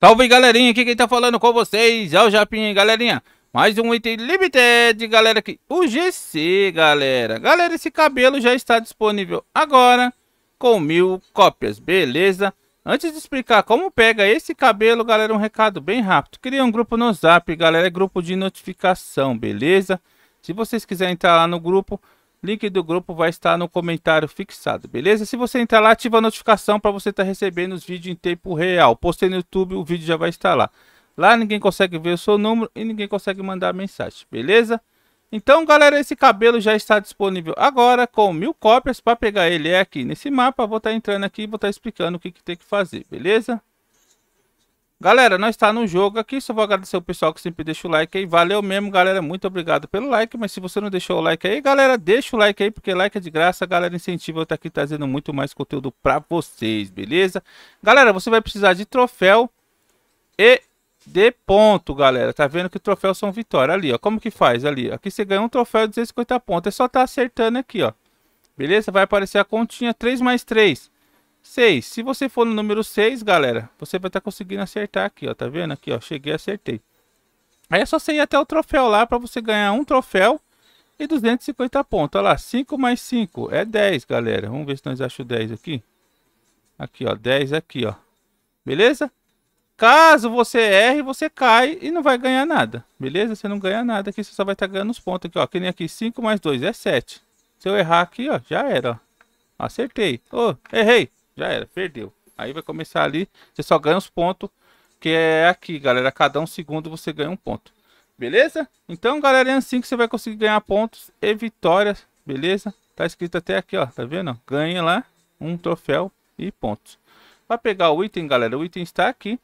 Salve galerinha, aqui quem tá falando com vocês é o Japinha, galerinha. Mais um item limited, galera, aqui. O GC, galera. Galera, esse cabelo já está disponível agora com mil cópias, beleza? Antes de explicar como pega esse cabelo, galera, um recado bem rápido. Cria um grupo no Zap, galera, é grupo de notificação, beleza? Se vocês quiserem entrar lá no grupo, Link do grupo vai estar no comentário fixado, beleza? Se você entrar lá, ativa a notificação para você estar tá recebendo os vídeos em tempo real. Postei no YouTube, o vídeo já vai estar lá. Lá ninguém consegue ver o seu número e ninguém consegue mandar mensagem, beleza? Então, galera, esse cabelo já está disponível agora com mil cópias. Para pegar ele é aqui nesse mapa, vou estar tá entrando aqui e vou estar tá explicando o que, que tem que fazer, beleza? Galera, nós está no jogo aqui, só vou agradecer o pessoal que sempre deixa o like aí. Valeu mesmo, galera, muito obrigado pelo like, mas se você não deixou o like aí, galera, deixa o like aí, porque like é de graça, galera, incentiva eu estar aqui trazendo muito mais conteúdo para vocês, beleza? Galera, você vai precisar de troféu e de ponto, galera. Tá vendo que troféu são vitória ali, ó. Como que faz ali? Aqui você ganha um troféu de 250 pontos, é só tá acertando aqui, ó. Beleza? Vai aparecer a continha 3 mais 3. 6. Se você for no número 6, galera, você vai estar tá conseguindo acertar aqui, ó. Tá vendo aqui, ó? Cheguei, acertei. Aí é só você ir até o troféu lá para você ganhar um troféu e 250 pontos. Olha lá, 5 mais 5 é 10, galera. Vamos ver se nós achamos 10 aqui. Aqui, ó, 10 aqui, ó. Beleza? Caso você erre, você cai e não vai ganhar nada. Beleza? Você não ganha nada aqui, você só vai estar tá ganhando os pontos aqui, ó. Que nem aqui, 5 mais 2 é 7. Se eu errar aqui, ó, já era, ó. Acertei. Ô, oh, errei. Já era, perdeu. Aí vai começar ali, você só ganha os pontos, que é aqui, galera. Cada um segundo você ganha um ponto. Beleza? Então, galera, é assim que você vai conseguir ganhar pontos e vitórias, beleza? Tá escrito até aqui, ó, tá vendo? Ganha lá um troféu e pontos. Para pegar o item, galera, o item está aqui.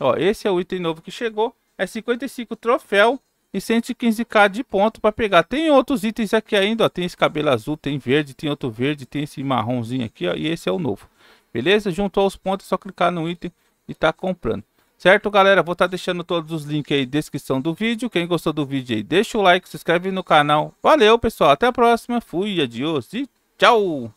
Ó, esse é o item novo que chegou. É 55 troféu e 115k de ponto para pegar. Tem outros itens aqui ainda, ó, tem esse cabelo azul, tem verde, tem outro verde, tem esse marronzinho aqui, ó, e esse é o novo. Beleza? Juntou os pontos, é só clicar no item e tá comprando. Certo, galera? Vou estar tá deixando todos os links aí na descrição do vídeo. Quem gostou do vídeo aí, deixa o like, se inscreve no canal. Valeu, pessoal. Até a próxima. Fui, adiós e tchau!